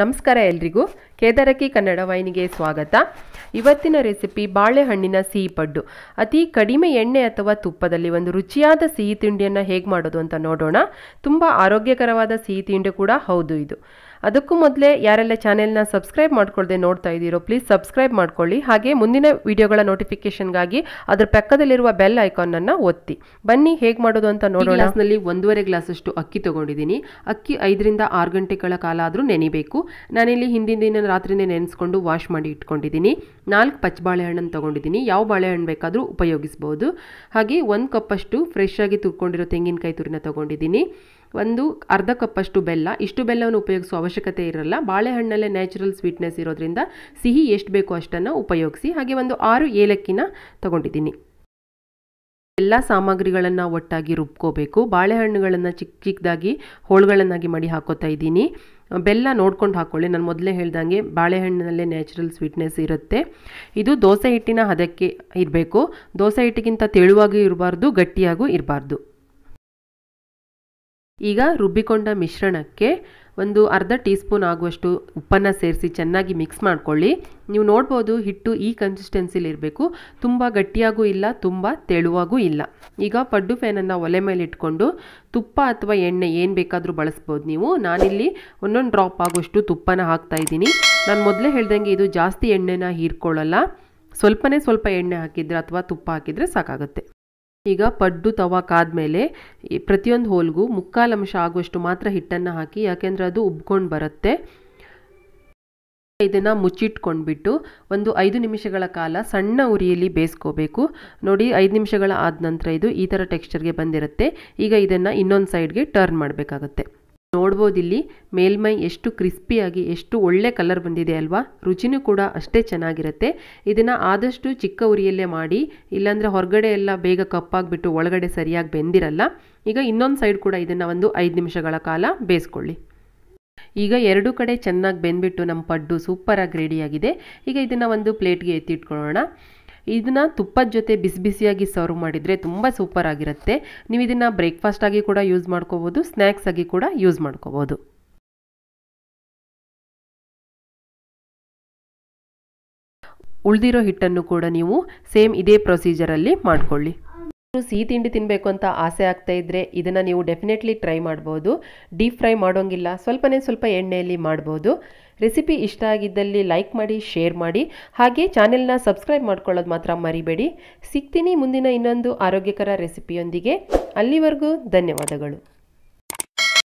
ನಮಸ್ಕಾರ ಎಲ್ರಿಗೂ ಕೇದಾರಕಿ ಕನ್ನಡ ವೈನಿಗೆ ಸ್ವಾಗತ ಇವತ್ತಿನ ರೆಸಿಪಿ ಬಾಳೆಹಣ್ಣಿನ ಸಿಹಿ ಪಡ್ಡು ಅತಿ ಕಡಿಮೆ ಎಣ್ಣೆ ಅಥವಾ ತುಪ್ಪದಲ್ಲಿ ಒಂದು ರುಚಿಯಾದ ಸಿಹಿ ತಿಂಡಿಯನ್ನು ಹೇಗೆ ಮಾಡೋದು ಅಂತ ನೋಡೋಣ ತುಂಬ ಆರೋಗ್ಯಕರವಾದ ಸಿಹಿ ತಿಂಡಿ ಕೂಡ ಹೌದು ಇದು ಅದಕ್ಕೂ ಮೊದಲೇ ಯಾರೆಲ್ಲ ಚಾನೆಲ್ನ ಸಬ್ಸ್ಕ್ರೈಬ್ ಮಾಡ್ಕೊಳ್ಳದೆ ನೋಡ್ತಾ ಇದ್ದೀರೋ ಪ್ಲೀಸ್ ಸಬ್ಸ್ಕ್ರೈಬ್ ಮಾಡ್ಕೊಳ್ಳಿ ಹಾಗೆ ಮುಂದಿನ ವಿಡಿಯೋಗಳ ನೋಟಿಫಿಕೇಶನ್ಗಾಗಿ ಅದರ ಪಕ್ಕದಲ್ಲಿರುವ ಬೆಲ್ ಐಕಾನನ್ನು ಒತ್ತಿ ಬನ್ನಿ ಹೇಗೆ ಮಾಡೋದು ಅಂತ ನೋಡೋಣ ಗ್ಲಾಸ್ನಲ್ಲಿ ಒಂದೂವರೆ ಗ್ಲಾಸಷ್ಟು ಅಕ್ಕಿ ತೊಗೊಂಡಿದ್ದೀನಿ ಅಕ್ಕಿ ಐದರಿಂದ ಆರು ಗಂಟೆಗಳ ಕಾಲ ಆದರೂ ನೆನಿಬೇಕು ನಾನಿಲ್ಲಿ ಹಿಂದಿನ ದಿನ ರಾತ್ರಿಯೇ ನೆನೆಸ್ಕೊಂಡು ವಾಶ್ ಮಾಡಿ ಇಟ್ಕೊಂಡಿದ್ದೀನಿ ನಾಲ್ಕು ಪಚ್ಚ ಬಾಳೆಹಣ್ಣನ್ನು ತೊಗೊಂಡಿದ್ದೀನಿ ಯಾವ ಬಾಳೆಹಣ್ಣು ಬೇಕಾದರೂ ಉಪಯೋಗಿಸ್ಬೋದು ಹಾಗೆ ಒಂದು ಕಪ್ಪಷ್ಟು ಫ್ರೆಶ್ ಆಗಿ ತುರ್ಕೊಂಡಿರೋ ತೆಂಗಿನಕಾಯಿ ತುರಿನ ತೊಗೊಂಡಿದ್ದೀನಿ ಒಂದು ಅರ್ಧ ಕಪ್ಪಷ್ಟು ಬೆಲ್ಲ ಇಷ್ಟು ಬೆಲ್ಲವನ್ನು ಉಪಯೋಗಿಸುವ ಅವಶ್ಯಕತೆ ಇರಲ್ಲ ಬಾಳೆಹಣ್ಣಲ್ಲೇ ನ್ಯಾಚುರಲ್ ಸ್ವೀಟ್ನೆಸ್ ಇರೋದ್ರಿಂದ ಸಿಹಿ ಎಷ್ಟು ಬೇಕೋ ಅಷ್ಟನ್ನು ಉಪಯೋಗಿಸಿ ಹಾಗೆ ಒಂದು ಆರು ಏಲಕ್ಕಿನ ತಗೊಂಡಿದ್ದೀನಿ ಎಲ್ಲ ಸಾಮಗ್ರಿಗಳನ್ನು ಒಟ್ಟಾಗಿ ರುಬ್ಕೋಬೇಕು ಬಾಳೆಹಣ್ಣುಗಳನ್ನು ಚಿಕ್ಕ ಚಿಕ್ಕದಾಗಿ ಹೋಳುಗಳನ್ನಾಗಿ ಮಾಡಿ ಹಾಕೋತಾ ಇದ್ದೀನಿ ಬೆಲ್ಲ ನೋಡ್ಕೊಂಡು ಹಾಕ್ಕೊಳ್ಳಿ ನಾನು ಮೊದಲೇ ಹೇಳ್ದಂಗೆ ಬಾಳೆಹಣ್ಣಿನಲ್ಲೇ ನ್ಯಾಚುರಲ್ ಸ್ವೀಟ್ನೆಸ್ ಇರುತ್ತೆ ಇದು ದೋಸೆ ಹಿಟ್ಟಿನ ಹದಕ್ಕೆ ಇರಬೇಕು ದೋಸೆ ಹಿಟ್ಟಿಗಿಂತ ತೆಳುವಾಗೂ ಇರಬಾರ್ದು ಗಟ್ಟಿಯಾಗೂ ಇರಬಾರ್ದು ಈಗ ರುಬ್ಬಿಕೊಂಡ ಮಿಶ್ರಣಕ್ಕೆ ಒಂದು ಅರ್ಧ ಟೀ ಸ್ಪೂನ್ ಆಗುವಷ್ಟು ಉಪ್ಪನ್ನು ಸೇರಿಸಿ ಚೆನ್ನಾಗಿ ಮಿಕ್ಸ್ ಮಾಡ್ಕೊಳ್ಳಿ ನೀವು ನೋಡ್ಬೋದು ಹಿಟ್ಟು ಈ ಕನ್ಸಿಸ್ಟೆನ್ಸಿಲಿರಬೇಕು ತುಂಬ ಗಟ್ಟಿಯಾಗೂ ಇಲ್ಲ ತುಂಬ ತೆಳುವಾಗೂ ಇಲ್ಲ ಈಗ ಪಡ್ಡು ಫ್ಯಾನನ್ನು ಒಲೆ ಮೇಲೆ ಇಟ್ಕೊಂಡು ತುಪ್ಪ ಅಥವಾ ಎಣ್ಣೆ ಏನು ಬೇಕಾದರೂ ಬಳಸ್ಬೋದು ನೀವು ನಾನಿಲ್ಲಿ ಒಂದೊಂದು ಡ್ರಾಪ್ ಆಗುವಷ್ಟು ತುಪ್ಪನ ಹಾಕ್ತಾ ಇದ್ದೀನಿ ನಾನು ಮೊದಲೇ ಹೇಳ್ದಂಗೆ ಇದು ಜಾಸ್ತಿ ಎಣ್ಣೆನ ಹೀರ್ಕೊಳ್ಳಲ್ಲ ಸ್ವಲ್ಪನೇ ಸ್ವಲ್ಪ ಎಣ್ಣೆ ಹಾಕಿದರೆ ಅಥವಾ ತುಪ್ಪ ಹಾಕಿದರೆ ಸಾಕಾಗುತ್ತೆ ಈಗ ಪಡ್ಡು ತವಾ ಕಾದ್ಮೇಲೆ ಪ್ರತಿಯೊಂದು ಹೋಲ್ಗೂ ಮುಕ್ಕಾಲಂಶ ಆಗುವಷ್ಟು ಮಾತ್ರ ಹಿಟ್ಟನ್ನು ಹಾಕಿ ಯಾಕೆಂದರೆ ಅದು ಉಬ್ಕೊಂಡು ಬರುತ್ತೆ ಇದನ್ನು ಮುಚ್ಚಿಟ್ಕೊಂಡ್ಬಿಟ್ಟು ಒಂದು ಐದು ನಿಮಿಷಗಳ ಕಾಲ ಸಣ್ಣ ಉರಿಯಲ್ಲಿ ಬೇಯಿಸ್ಕೋಬೇಕು ನೋಡಿ ಐದು ನಿಮಿಷಗಳ ಆದ ನಂತರ ಇದು ಈ ಥರ ಟೆಕ್ಸ್ಚರ್ಗೆ ಬಂದಿರುತ್ತೆ ಈಗ ಇದನ್ನು ಇನ್ನೊಂದು ಸೈಡ್ಗೆ ಟರ್ನ್ ಮಾಡಬೇಕಾಗುತ್ತೆ ನೋಡ್ಬೋದು ಇಲ್ಲಿ ಮೇಲ್ಮೈ ಎಷ್ಟು ಕ್ರಿಸ್ಪಿಯಾಗಿ ಎಷ್ಟು ಒಳ್ಳೆ ಕಲರ್ ಬಂದಿದೆ ಅಲ್ವಾ ರುಚಿನೂ ಕೂಡ ಅಷ್ಟೇ ಚೆನ್ನಾಗಿರುತ್ತೆ ಇದನ್ನು ಆದಷ್ಟು ಚಿಕ್ಕ ಉರಿಯಲ್ಲೇ ಮಾಡಿ ಇಲ್ಲಾಂದರೆ ಹೊರಗಡೆ ಎಲ್ಲ ಬೇಗ ಕಪ್ಪಾಗಿಬಿಟ್ಟು ಒಳಗಡೆ ಸರಿಯಾಗಿ ಬೆಂದಿರಲ್ಲ ಈಗ ಇನ್ನೊಂದು ಸೈಡ್ ಕೂಡ ಇದನ್ನು ಒಂದು ಐದು ನಿಮಿಷಗಳ ಕಾಲ ಬೇಯಿಸ್ಕೊಳ್ಳಿ ಈಗ ಎರಡು ಕಡೆ ಚೆನ್ನಾಗಿ ಬೆಂದ್ಬಿಟ್ಟು ನಮ್ಮ ಪಡ್ಡು ಸೂಪರಾಗಿ ರೆಡಿಯಾಗಿದೆ ಈಗ ಇದನ್ನು ಒಂದು ಪ್ಲೇಟ್ಗೆ ಎತ್ತಿಟ್ಕೊಳ್ಳೋಣ ಇದನ್ನು ತುಪ್ಪದ ಜೊತೆ ಬಿಸಿ ಬಿಸಿಯಾಗಿ ಸರ್ವ್ ಮಾಡಿದರೆ ತುಂಬ ಸೂಪರ್ ಆಗಿರುತ್ತೆ ನೀವು ಇದನ್ನು ಬ್ರೇಕ್ಫಾಸ್ಟ್ ಆಗಿ ಕೂಡ ಯೂಸ್ ಮಾಡ್ಕೋಬೋದು ಸ್ನ್ಯಾಕ್ಸ್ ಆಗಿ ಕೂಡ ಯೂಸ್ ಮಾಡ್ಕೋಬೋದು ಉಳಿದಿರೋ ಹಿಟ್ಟನ್ನು ಕೂಡ ನೀವು ಸೇಮ್ ಇದೇ ಪ್ರೊಸೀಜರಲ್ಲಿ ಮಾಡಿಕೊಳ್ಳಿ ಸಿಹಿ ತಿಂಡಿ ತಿನ್ನಬೇಕು ಅಂತ ಆಸೆ ಆಗ್ತಾ ಇದ್ದರೆ ಇದನ್ನು ನೀವು ಡೆಫಿನೆಟ್ಲಿ ಟ್ರೈ ಮಾಡ್ಬೋದು ಡೀಪ್ ಫ್ರೈ ಮಾಡೋಂಗಿಲ್ಲ ಸ್ವಲ್ಪನೇ ಸ್ವಲ್ಪ ಎಣ್ಣೆಯಲ್ಲಿ ಮಾಡ್ಬೋದು ರೆಸಿಪಿ ಇಷ್ಟ ಆಗಿದ್ದಲ್ಲಿ ಲೈಕ್ ಮಾಡಿ ಶೇರ್ ಮಾಡಿ ಹಾಗೆ ಚಾನೆಲ್ನ ಸಬ್ಸ್ಕ್ರೈಬ್ ಮಾಡ್ಕೊಳ್ಳೋದು ಮಾತ್ರ ಮರಿಬೇಡಿ ಸಿಗ್ತೀನಿ ಮುಂದಿನ ಇನ್ನೊಂದು ಆರೋಗ್ಯಕರ ರೆಸಿಪಿಯೊಂದಿಗೆ ಅಲ್ಲಿವರೆಗೂ ಧನ್ಯವಾದಗಳು